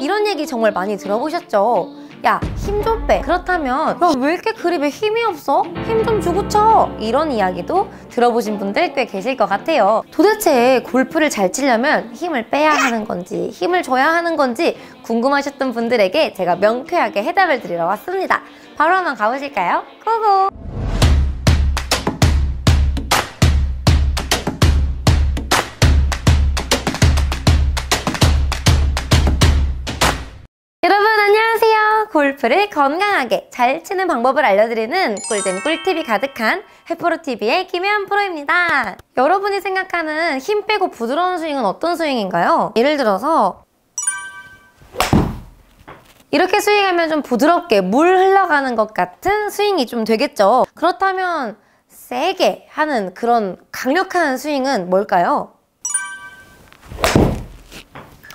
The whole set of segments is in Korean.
이런 얘기 정말 많이 들어보셨죠? 야, 힘 좀 빼. 그렇다면 야, 왜 이렇게 그립에 힘이 없어? 힘 좀 주고 쳐. 이런 이야기도 들어보신 분들 꽤 계실 것 같아요. 도대체 골프를 잘 치려면 힘을 빼야 하는 건지 힘을 줘야 하는 건지 궁금하셨던 분들에게 제가 명쾌하게 해답을 드리러 왔습니다. 바로 한번 가보실까요? 고고! 골프를 건강하게 잘 치는 방법을 알려드리는 꿀잼 꿀팁이 가득한 해프로TV의 김혜연 프로입니다. 여러분이 생각하는 힘 빼고 부드러운 스윙은 어떤 스윙인가요? 예를 들어서 이렇게 스윙하면 좀 부드럽게 물 흘러가는 것 같은 스윙이 좀 되겠죠. 그렇다면 세게 하는 그런 강력한 스윙은 뭘까요?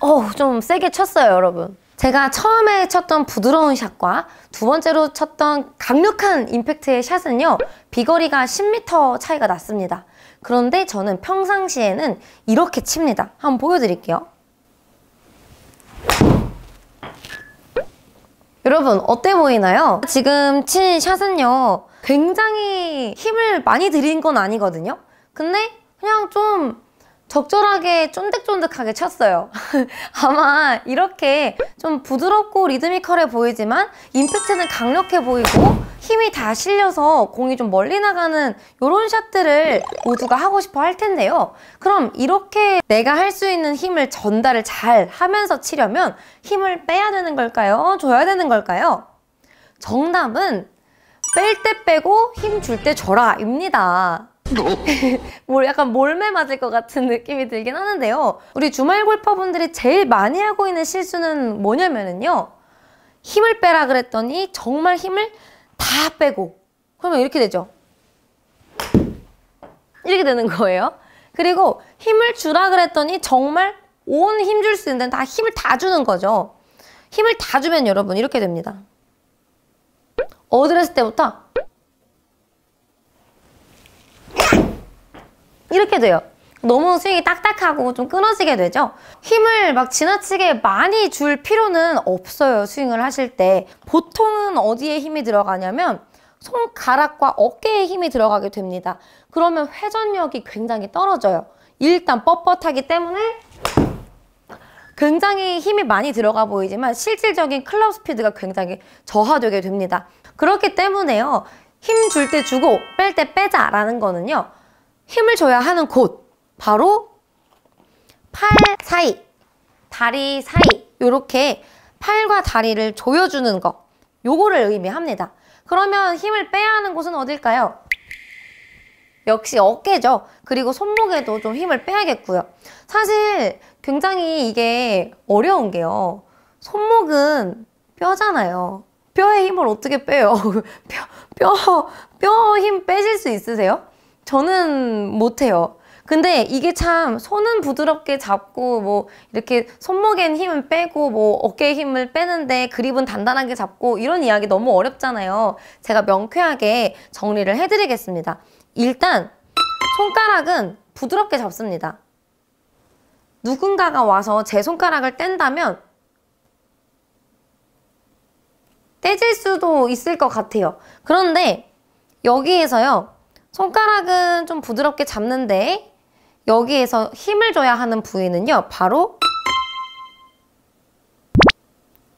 어좀 세게 쳤어요 여러분 제가 처음에 쳤던 부드러운 샷과 두 번째로 쳤던 강력한 임팩트의 샷은요 비거리가 10m 차이가 났습니다 그런데 저는 평상시에는 이렇게 칩니다 한번 보여드릴게요 여러분 어때 보이나요? 지금 친 샷은요 굉장히 힘을 많이 들인 건 아니거든요 근데 그냥 좀 적절하게 쫀득쫀득하게 쳤어요. 아마 이렇게 좀 부드럽고 리드미컬해 보이지만 임팩트는 강력해 보이고 힘이 다 실려서 공이 좀 멀리 나가는 이런 샷들을 모두가 하고 싶어 할 텐데요. 그럼 이렇게 내가 할 수 있는 힘을 전달을 잘 하면서 치려면 힘을 빼야 되는 걸까요? 줘야 되는 걸까요? 정답은 뺄 때 빼고 힘 줄 때 줘라 입니다. 뭘 뭐? 뭐 약간 몰매 맞을 것 같은 느낌이 들긴 하는데요. 우리 주말 골퍼분들이 제일 많이 하고 있는 실수는 뭐냐면은요. 힘을 빼라 그랬더니 정말 힘을 다 빼고 그러면 이렇게 되죠. 이렇게 되는 거예요. 그리고 힘을 주라 그랬더니 정말 온 힘 줄 수 있는 데는 다 힘을 다 주는 거죠. 힘을 다 주면 여러분 이렇게 됩니다. 어드레스 때부터 이렇게 돼요. 너무 스윙이 딱딱하고 좀 끊어지게 되죠? 힘을 막 지나치게 많이 줄 필요는 없어요, 스윙을 하실 때. 보통은 어디에 힘이 들어가냐면 손가락과 어깨에 힘이 들어가게 됩니다. 그러면 회전력이 굉장히 떨어져요. 일단 뻣뻣하기 때문에 굉장히 힘이 많이 들어가 보이지만 실질적인 클럽 스피드가 굉장히 저하되게 됩니다. 그렇기 때문에요. 힘 줄 때 주고 뺄 때 빼자라는 거는요. 힘을 줘야 하는 곳 바로 팔 사이, 다리 사이 이렇게 팔과 다리를 조여주는 것 요거를 의미합니다. 그러면 힘을 빼야 하는 곳은 어딜까요? 역시 어깨죠. 그리고 손목에도 좀 힘을 빼야겠고요. 사실 굉장히 이게 어려운 게요. 손목은 뼈잖아요. 뼈에 힘을 어떻게 빼요? 뼈, 뼈, 뼈힘 빼실 수 있으세요? 저는 못해요. 근데 이게 참 손은 부드럽게 잡고 뭐 이렇게 손목엔 힘은 빼고 뭐 어깨에 힘을 빼는데 그립은 단단하게 잡고 이런 이야기 너무 어렵잖아요. 제가 명쾌하게 정리를 해드리겠습니다. 일단 손가락은 부드럽게 잡습니다. 누군가가 와서 제 손가락을 뗀다면 떼질 수도 있을 것 같아요. 그런데 여기에서요. 손가락은 좀 부드럽게 잡는데 여기에서 힘을 줘야 하는 부위는요. 바로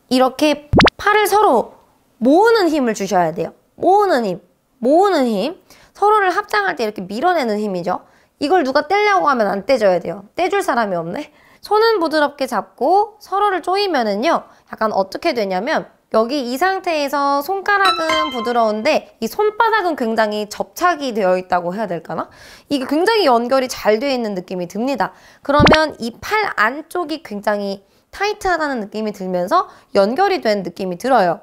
이렇게 팔을 서로 모으는 힘을 주셔야 돼요. 모으는 힘, 모으는 힘. 서로를 합장할 때 이렇게 밀어내는 힘이죠. 이걸 누가 떼려고 하면 안 떼줘야 돼요. 떼줄 사람이 없네. 손은 부드럽게 잡고 서로를 조이면은요. 약간 어떻게 되냐면 여기 이 상태에서 손가락은 부드러운데 이 손바닥은 굉장히 접착이 되어 있다고 해야 될까나? 이게 굉장히 연결이 잘 되어 있는 느낌이 듭니다. 그러면 이 팔 안쪽이 굉장히 타이트하다는 느낌이 들면서 연결이 된 느낌이 들어요.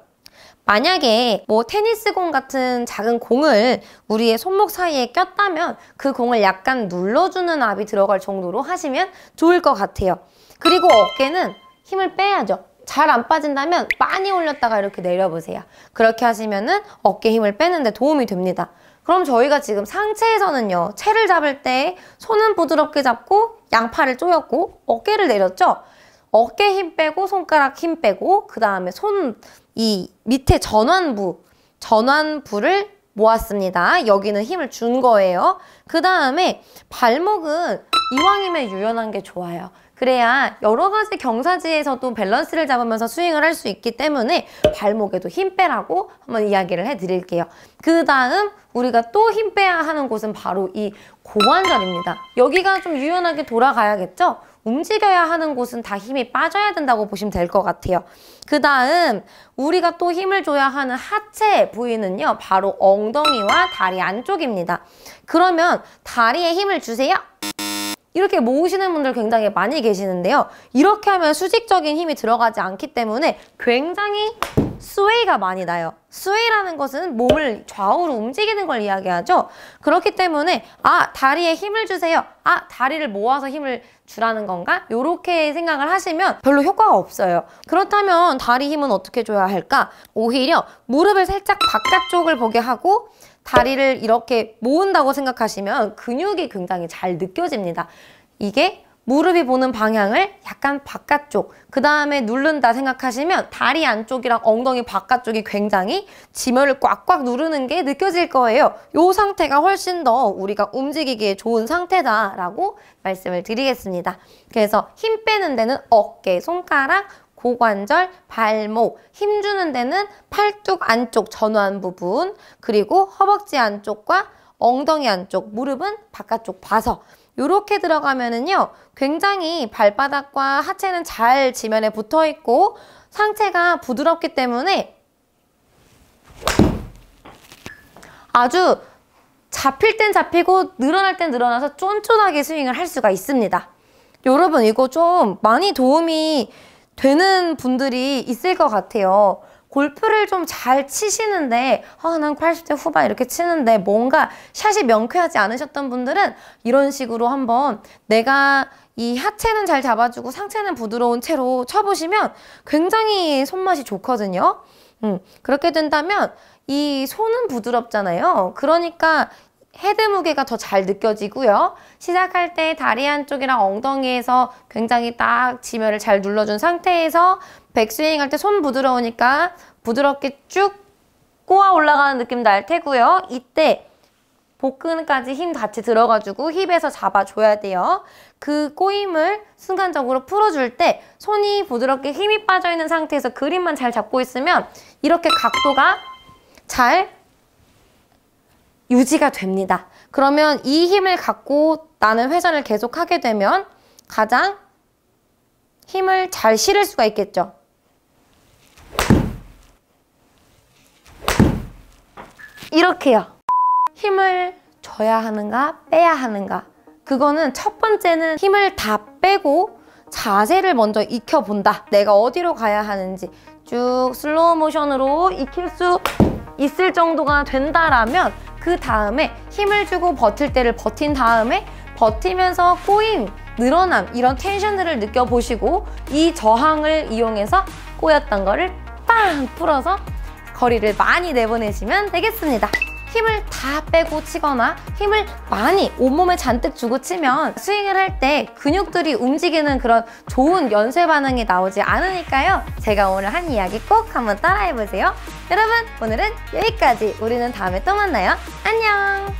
만약에 뭐 테니스공 같은 작은 공을 우리의 손목 사이에 꼈다면 그 공을 약간 눌러주는 압이 들어갈 정도로 하시면 좋을 것 같아요. 그리고 어깨는 힘을 빼야죠. 잘안 빠진다면 많이 올렸다가 이렇게 내려보세요. 그렇게 하시면은 어깨 힘을 빼는데 도움이 됩니다. 그럼 저희가 지금 상체에서는요. 체를 잡을 때 손은 부드럽게 잡고 양팔을 조였고 어깨를 내렸죠? 어깨 힘 빼고 손가락 힘 빼고 그 다음에 손 이 밑에 전완부 전완부를 모았습니다. 여기는 힘을 준 거예요. 그 다음에 발목은 이왕이면 유연한 게 좋아요. 그래야 여러 가지 경사지에서도 밸런스를 잡으면서 스윙을 할 수 있기 때문에 발목에도 힘 빼라고 한번 이야기를 해드릴게요. 그 다음 우리가 또 힘 빼야 하는 곳은 바로 이 고관절입니다. 여기가 좀 유연하게 돌아가야겠죠? 움직여야 하는 곳은 다 힘이 빠져야 된다고 보시면 될 것 같아요. 그 다음 우리가 또 힘을 줘야 하는 하체 부위는요. 바로 엉덩이와 다리 안쪽입니다. 그러면 다리에 힘을 주세요. 이렇게 모으시는 분들 굉장히 많이 계시는데요. 이렇게 하면 수직적인 힘이 들어가지 않기 때문에 굉장히 스웨이가 많이 나요. 스웨이라는 것은 몸을 좌우로 움직이는 걸 이야기하죠. 그렇기 때문에 아 다리에 힘을 주세요. 아 다리를 모아서 힘을 주라는 건가? 이렇게 생각을 하시면 별로 효과가 없어요. 그렇다면 다리 힘은 어떻게 줘야 할까? 오히려 무릎을 살짝 바깥쪽을 보게 하고 다리를 이렇게 모은다고 생각하시면 근육이 굉장히 잘 느껴집니다. 이게 무릎이 보는 방향을 약간 바깥쪽 그 다음에 누른다 생각하시면 다리 안쪽이랑 엉덩이 바깥쪽이 굉장히 지면을 꽉꽉 누르는 게 느껴질 거예요 이 상태가 훨씬 더 우리가 움직이기에 좋은 상태다 라고 말씀을 드리겠습니다 그래서 힘 빼는 데는 어깨, 손가락, 고관절, 발목, 힘주는 데는 팔뚝 안쪽 전완 부분, 그리고 허벅지 안쪽과 엉덩이 안쪽, 무릎은 바깥쪽 봐서 이렇게 들어가면은요 굉장히 발바닥과 하체는 잘 지면에 붙어 있고 상체가 부드럽기 때문에 아주 잡힐 땐 잡히고 늘어날 땐 늘어나서 쫀쫀하게 스윙을 할 수가 있습니다. 여러분 이거 좀 많이 도움이 되는 분들이 있을 것 같아요. 골프를 좀 잘 치시는데 아, 난 80대 후반 이렇게 치는데 뭔가 샷이 명쾌하지 않으셨던 분들은 이런 식으로 한번 내가 이 하체는 잘 잡아주고 상체는 부드러운 채로 쳐보시면 굉장히 손맛이 좋거든요. 음, 그렇게 된다면 이 손은 부드럽잖아요. 그러니까 헤드 무게가 더 잘 느껴지고요. 시작할 때 다리 한쪽이랑 엉덩이에서 굉장히 딱 지면을 잘 눌러준 상태에서 백스윙 할 때 손 부드러우니까 부드럽게 쭉 꼬아 올라가는 느낌 날 테고요. 이때 복근까지 힘 같이 들어가지고 힙에서 잡아줘야 돼요. 그 꼬임을 순간적으로 풀어줄 때 손이 부드럽게 힘이 빠져있는 상태에서 그림만잘 잡고 있으면 이렇게 각도가 잘 유지가 됩니다. 그러면 이 힘을 갖고 나는 회전을 계속 하게 되면 가장 힘을 잘 실을 수가 있겠죠. 이렇게요. 힘을 줘야 하는가 빼야 하는가 그거는 첫 번째는 힘을 다 빼고 자세를 먼저 익혀본다. 내가 어디로 가야 하는지 쭉 슬로우 모션으로 익힐 수 있을 정도가 된다라면 그 다음에 힘을 주고 버틸 때를 버틴 다음에 버티면서 꼬임, 늘어남 이런 텐션들을 느껴보시고 이 저항을 이용해서 꼬였던 거를 빵 풀어서 거리를 많이 내보내시면 되겠습니다. 힘을 다 빼고 치거나 힘을 많이 온몸에 잔뜩 주고 치면 스윙을 할 때 근육들이 움직이는 그런 좋은 연쇄 반응이 나오지 않으니까요. 제가 오늘 한 이야기 꼭 한번 따라해보세요. 여러분 오늘은 여기까지 우리는 다음에 또 만나요. 안녕!